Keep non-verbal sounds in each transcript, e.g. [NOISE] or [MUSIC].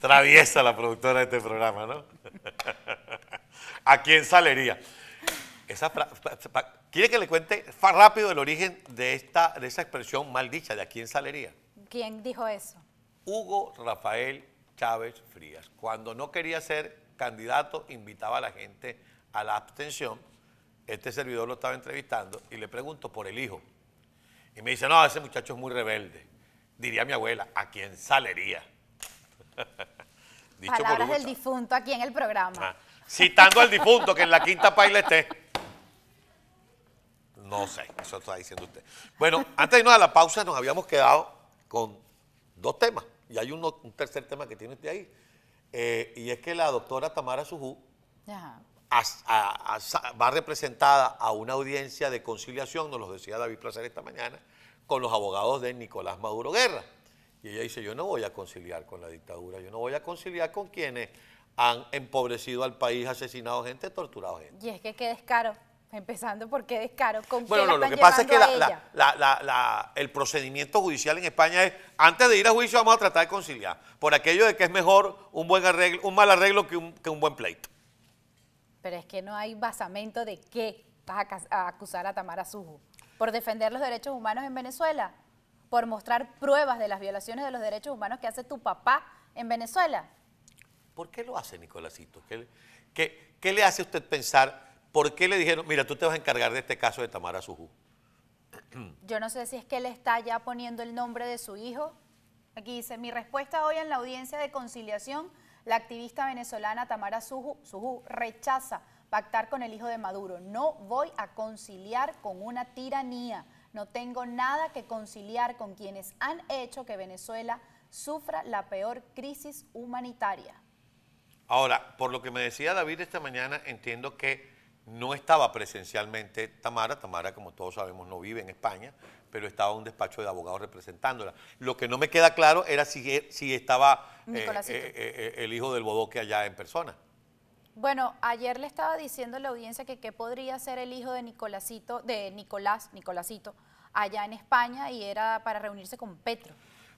Traviesa la productora de este programa, ¿no? ¿A quién salería? Esa ¿Quiere que le cuente rápido el origen de, esta, de esa expresión maldicha? ¿De a quién salería? ¿Quién dijo eso? Hugo Rafael Chávez Frías. Cuando no quería ser candidato, invitaba a la gente a la abstención. Este servidor lo estaba entrevistando y le pregunto por el hijo. Y me dice, no, ese muchacho es muy rebelde. Diría mi abuela, ¿a quién salería? Palabras del difunto aquí en el programa. Ah, citando al difunto que en la quinta paila esté. No sé, eso está diciendo usted. Bueno, antes de irnos a la pausa nos habíamos quedado con dos temas. Y hay un tercer tema que tiene usted ahí. Eh, y es que la doctora Tamara Sujú va representada a una audiencia de conciliación, nos lo decía David Placer esta mañana, con los abogados de Nicolás Maduro Guerra. Y ella dice, yo no voy a conciliar con la dictadura, yo no voy a conciliar con quienes han empobrecido al país, asesinado gente, torturado gente. Y es que qué descaro, empezando por qué descaro. ¿Con bueno, no, lo que pasa es que el procedimiento judicial en España es, antes de ir a juicio vamos a tratar de conciliar, por aquello de que es mejor un, buen arreglo, un mal arreglo que un, que un buen pleito. Pero es que no hay basamento de qué vas a acusar a Tamara Sujo por defender los derechos humanos en Venezuela por mostrar pruebas de las violaciones de los derechos humanos que hace tu papá en Venezuela. ¿Por qué lo hace, Nicolásito? ¿Qué, qué, qué le hace a usted pensar? ¿Por qué le dijeron, mira, tú te vas a encargar de este caso de Tamara Suju? [CLEARS THROAT] Yo no sé si es que él está ya poniendo el nombre de su hijo. Aquí dice, mi respuesta hoy en la audiencia de conciliación, la activista venezolana Tamara Suju Sujú rechaza pactar con el hijo de Maduro. No voy a conciliar con una tiranía. No tengo nada que conciliar con quienes han hecho que Venezuela sufra la peor crisis humanitaria. Ahora, por lo que me decía David esta mañana, entiendo que no estaba presencialmente Tamara. Tamara, como todos sabemos, no vive en España, pero estaba un despacho de abogados representándola. Lo que no me queda claro era si, estaba eh, eh, eh, el hijo del bodoque allá en persona. Bueno, ayer le estaba diciendo a la audiencia que qué podría ser el hijo de Nicolásito, de Nicolás, Nicolásito, allá en España y era para reunirse con Petro.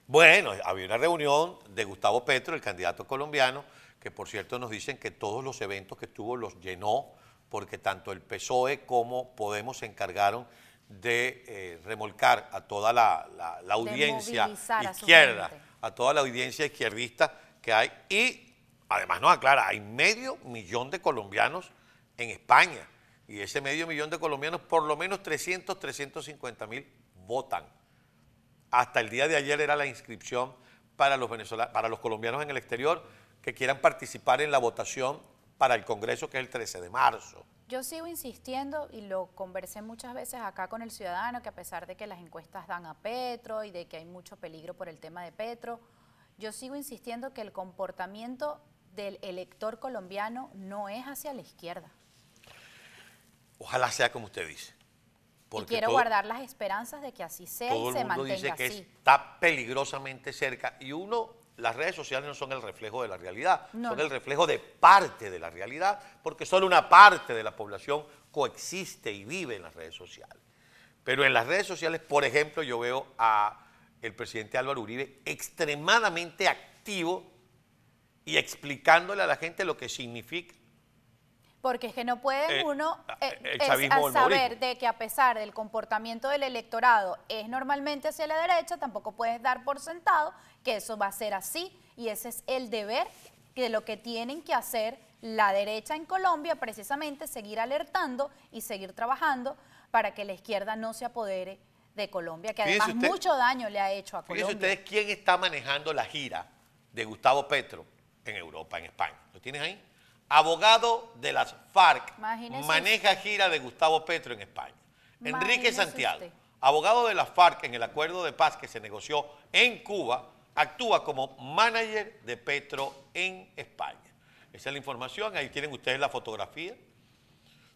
Bueno, había una reunión de Gustavo Petro, el candidato colombiano, que por cierto nos dicen que todos los eventos que tuvo los llenó, porque tanto el PSOE como Podemos se encargaron de eh, remolcar a toda la, audiencia izquierda, a, a toda la audiencia izquierdista que hay y además no aclara, hay medio millón de colombianos en España y ese medio millón de colombianos, por lo menos 300, 350 mil votan. Hasta el día de ayer era la inscripción para los, venezolanos, para los colombianos en el exterior que quieran participar en la votación para el Congreso, que es el 13 de marzo. Yo sigo insistiendo y lo conversé muchas veces acá con el ciudadano, que a pesar de que las encuestas dan a Petro y de que hay mucho peligro por el tema de Petro, yo sigo insistiendo que el comportamiento del elector colombiano no es hacia la izquierda. Ojalá sea como usted dice. Porque quiero guardar las esperanzas de que así sea y se el mundo dice que está peligrosamente cerca y uno las redes sociales no son el reflejo de la realidad, son el reflejo de parte de la realidad, porque solo una parte de la población coexiste y vive en las redes sociales. Pero en las redes sociales, por ejemplo, yo veo a el presidente Álvaro Uribe extremadamente activo y explicándole a la gente lo que significa. Porque es que no puede eh, uno al ah, eh, saber de que a pesar del comportamiento del electorado es normalmente hacia la derecha, tampoco puedes dar por sentado que eso va a ser así y ese es el deber de lo que tienen que hacer la derecha en Colombia, precisamente seguir alertando y seguir trabajando para que la izquierda no se apodere de Colombia, que además mucho daño le ha hecho a Colombia. ustedes quién está manejando la gira de Gustavo Petro en Europa, en España. ¿Lo tienes ahí? Abogado de las FARC, maneja gira de Gustavo Petro en España. Enrique Santiago, abogado de las FARC en el acuerdo de paz que se negoció en Cuba, actúa como manager de Petro en España. Esa es la información, ahí tienen ustedes la fotografía.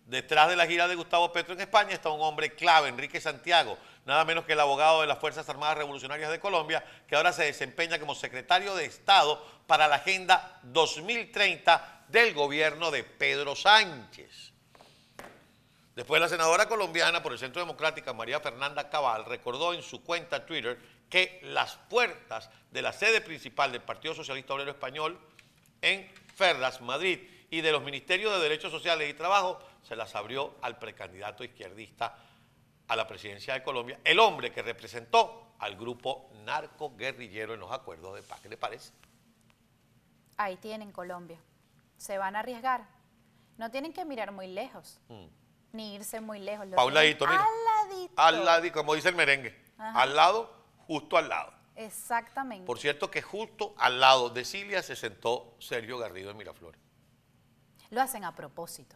Detrás de la gira de Gustavo Petro en España está un hombre clave, Enrique Santiago, nada menos que el abogado de las Fuerzas Armadas Revolucionarias de Colombia, que ahora se desempeña como secretario de Estado para la Agenda 2030 del gobierno de Pedro Sánchez. Después la senadora colombiana por el Centro Democrático, María Fernanda Cabal, recordó en su cuenta Twitter que las puertas de la sede principal del Partido Socialista Obrero Español en Ferraz, Madrid, y de los Ministerios de Derechos Sociales y Trabajo se las abrió al precandidato izquierdista a la presidencia de Colombia, el hombre que representó al grupo narco guerrillero en los acuerdos de paz. ¿Qué le parece? Ahí tienen Colombia. Se van a arriesgar. No tienen que mirar muy lejos, mm. ni irse muy lejos. Pauladito Al ladito. como dice el merengue. Al lado, justo al lado. Exactamente. Por cierto que justo al lado de Cilia se sentó Sergio Garrido de Miraflores. Lo hacen a propósito.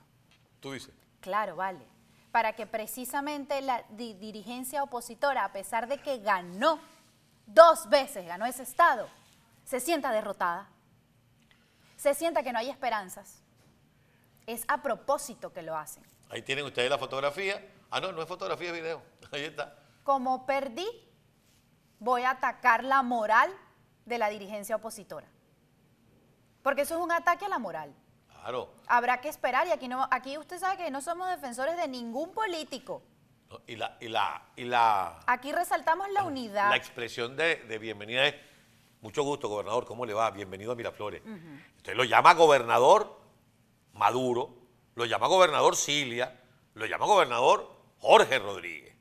Tú dices. Claro, vale. Para que precisamente la dirigencia opositora, a pesar de que ganó dos veces, ganó ese Estado, se sienta derrotada. Se sienta que no hay esperanzas. Es a propósito que lo hacen. Ahí tienen ustedes la fotografía. Ah, no, no es fotografía, es video. [LAUGHS] Ahí está. Como perdí, voy a atacar la moral de la dirigencia opositora. Porque eso es un ataque a la moral. Habrá que esperar y aquí, no, aquí usted sabe que no somos defensores de ningún político. y, la, y, la, y la... Aquí resaltamos la unidad. La expresión de, bienvenida es, mucho gusto, gobernador, ¿cómo le va? Bienvenido a Miraflores. Usted lo llama gobernador Maduro, lo llama gobernador Cilia, lo llama gobernador Jorge Rodríguez.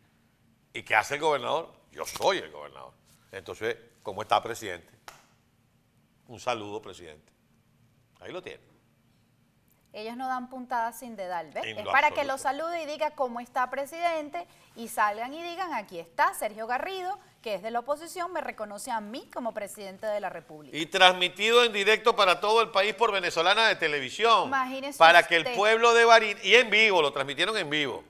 ¿Y qué hace el gobernador? Yo soy el gobernador. Entonces, ¿cómo está, presidente? Un saludo, presidente. Ahí lo tiene. Ellos no dan puntadas sin dedal, ¿ves? Es para que lo salude y diga cómo está presidente y salgan y digan, aquí está Sergio Garrido, que es de la oposición, me reconoce a mí como presidente de la República. Y transmitido en directo para todo el país por Venezolana de Televisión. Imagínese Para que el pueblo de Barín, y en vivo, lo transmitieron en vivo.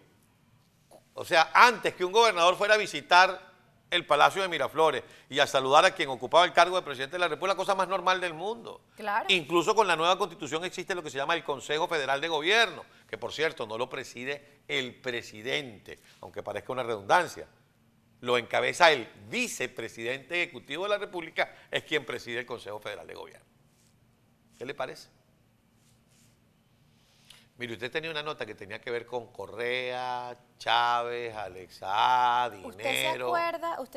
O sea, antes que un gobernador fuera a visitar el Palacio de Miraflores y a saludar a quien ocupaba el cargo de presidente de la República, cosa más normal del mundo. Claro. Incluso con la nueva constitución existe lo que se llama el Consejo Federal de Gobierno, que por cierto no lo preside el presidente, aunque parezca una redundancia. Lo encabeza el vicepresidente ejecutivo de la República, es quien preside el Consejo Federal de Gobierno. ¿Qué le parece? Mire, usted tenía una nota que tenía que ver con Correa, Chávez, Alexa, dinero. ¿Usted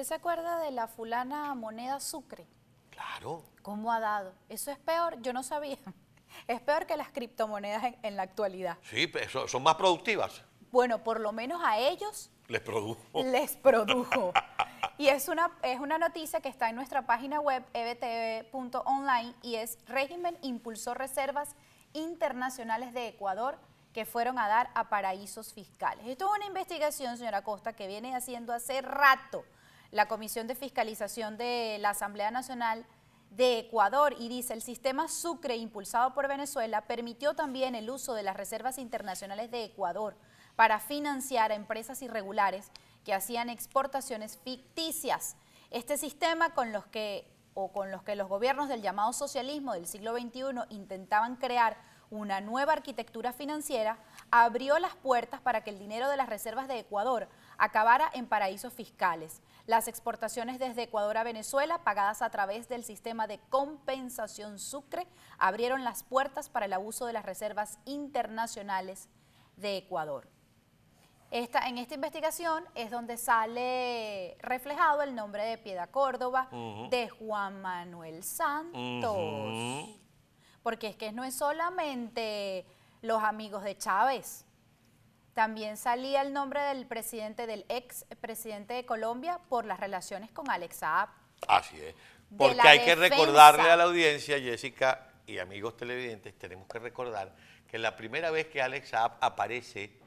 se acuerda, de la fulana moneda Sucre? Claro. ¿Cómo ha dado? Eso es peor, yo no sabía. [LAUGHS] Es peor que las criptomonedas en, la actualidad. Sí, son más productivas. Bueno, por lo menos a ellos... Les produjo. Les produjo. [LAUGHS] y es una, es una noticia que está en nuestra página web ebtv.online y es régimen impulsó reservas internacionales de Ecuador que fueron a dar a paraísos fiscales. Esto es una investigación, señora Costa, que viene haciendo hace rato la Comisión de Fiscalización de la Asamblea Nacional de Ecuador y dice el sistema Sucre impulsado por Venezuela permitió también el uso de las reservas internacionales de Ecuador para financiar a empresas irregulares que hacían exportaciones ficticias. Este sistema con los que o con los que los gobiernos del llamado socialismo del siglo XXI intentaban crear una nueva arquitectura financiera, abrió las puertas para que el dinero de las reservas de Ecuador acabara en paraísos fiscales. Las exportaciones desde Ecuador a Venezuela, pagadas a través del sistema de compensación Sucre, abrieron las puertas para el abuso de las reservas internacionales de Ecuador en esta investigación es donde sale reflejado el nombre de Piedad Córdoba, de Juan Manuel Santos. Porque es que no es solamente los amigos de Chávez. También salía el nombre del presidente, del ex presidente de Colombia, por las relaciones con Alex Saab. Así es. Porque hay que recordarle a la audiencia, Jessica y amigos televidentes, tenemos que recordar que la primera vez que Alex Saab aparece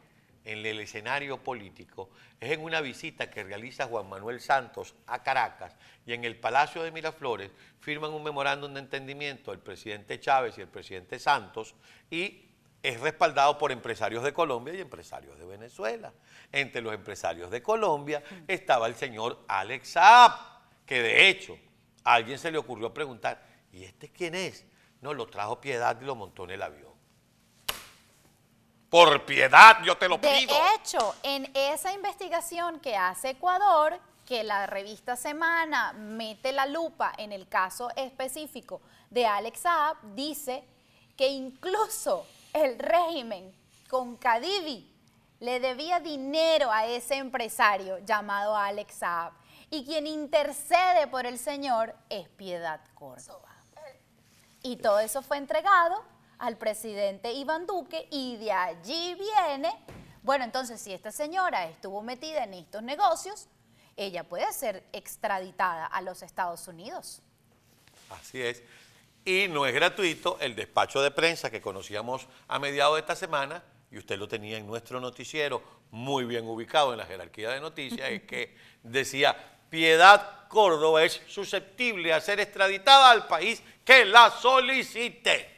en el escenario político es en una visita que realiza Juan Manuel Santos a Caracas y en el Palacio de Miraflores firman un memorándum de entendimiento el presidente Chávez y el presidente Santos y es respaldado por empresarios de Colombia y empresarios de Venezuela. Entre los empresarios de Colombia estaba el señor Alex Saab, que de hecho a alguien se le ocurrió preguntar, ¿y este quién es? No, lo trajo Piedad y lo montó en el avión. Por piedad, yo te lo pido. De hecho, en esa investigación que hace Ecuador, que la revista Semana mete la lupa en el caso específico de Alex Saab, dice que incluso el régimen con Cadivi le debía dinero a ese empresario llamado Alex Saab. Y quien intercede por el Señor es Piedad Córdoba. Y todo eso fue entregado al presidente Iván Duque y de allí viene, bueno, entonces si esta señora estuvo metida en estos negocios, ella puede ser extraditada a los Estados Unidos. Así es. Y no es gratuito el despacho de prensa que conocíamos a mediados de esta semana, y usted lo tenía en nuestro noticiero, muy bien ubicado en la jerarquía de noticias, es que [LAUGHS] decía, Piedad Córdoba es susceptible a ser extraditada al país que la solicite.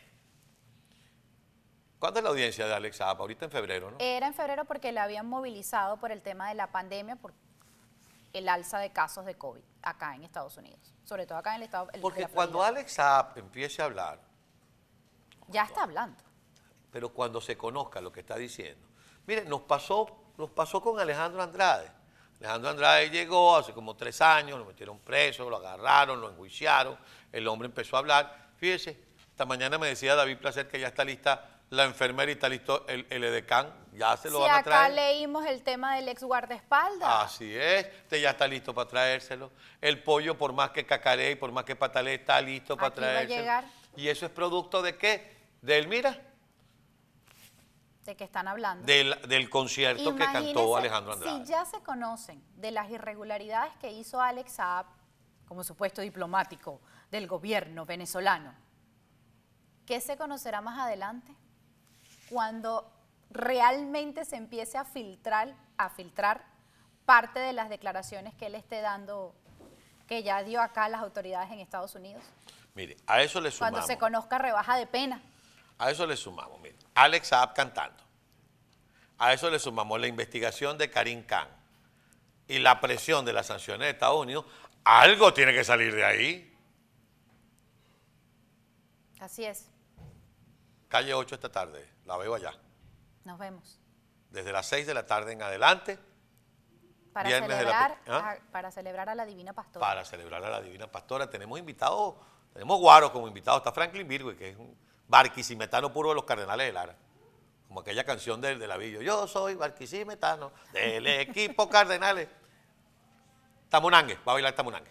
¿Cuándo es la audiencia de Alex Saab? Ahorita en febrero, ¿no? Era en febrero porque la habían movilizado por el tema de la pandemia, por el alza de casos de COVID acá en Estados Unidos, sobre todo acá en el estado. Porque cuando Alex Saab empiece a hablar... Ya está hablando. Pero cuando se conozca lo que está diciendo. Mire, nos pasó, nos pasó con Alejandro Andrade. Alejandro Andrade llegó hace como tres años, lo metieron preso, lo agarraron, lo enjuiciaron, el hombre empezó a hablar. Fíjese, esta mañana me decía David Placer que ya está lista la enfermera y está listo el, el edecán, ya se lo van a traer. acá leímos el tema del ex guardaespaldas. Así es, usted ya está listo para traérselo. El pollo, por más que cacaree y por más que patalee, está listo para traérselo. Va a llegar. ¿Y eso es producto de qué? De él, mira. ¿De qué están hablando? Del, concierto que cantó Alejandro Andrade. Si ya se conocen de las irregularidades que hizo Alex Saab como supuesto diplomático del gobierno venezolano, ¿qué se conocerá más adelante? cuando realmente se empiece a filtrar, a filtrar parte de las declaraciones que él esté dando, que ya dio acá las autoridades en Estados Unidos. Mire, a eso le sumamos. Cuando se conozca rebaja de pena. A eso le sumamos, mire, Alex Saab cantando. A eso le sumamos la investigación de Karim Khan y la presión de las sanciones de Estados Unidos. Algo tiene que salir de ahí. Así es calle 8 esta tarde. La veo allá. Nos vemos. Desde las 6 de la tarde en adelante. ¿Ah? Para celebrar, a, la Divina Pastora. Para celebrar a la Divina Pastora. Tenemos invitados, tenemos Guaro como invitado. Está Franklin Virgüe, que es un barquisimetano puro de los Cardenales de Lara. Como aquella canción del de la Yo soy barquisimetano del equipo Cardenales. Tamunangue, va a bailar Tamunangue.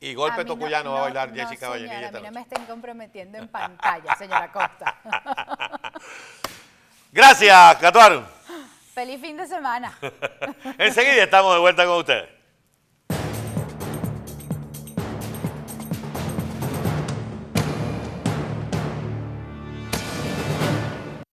Y golpe tocuyano va a bailar Jessica señora, A mí no me estén comprometiendo en pantalla, señora Costa. [LAUGHS] Gracias, Catuar. Feliz fin de semana. [LAUGHS] Enseguida estamos de vuelta con ustedes.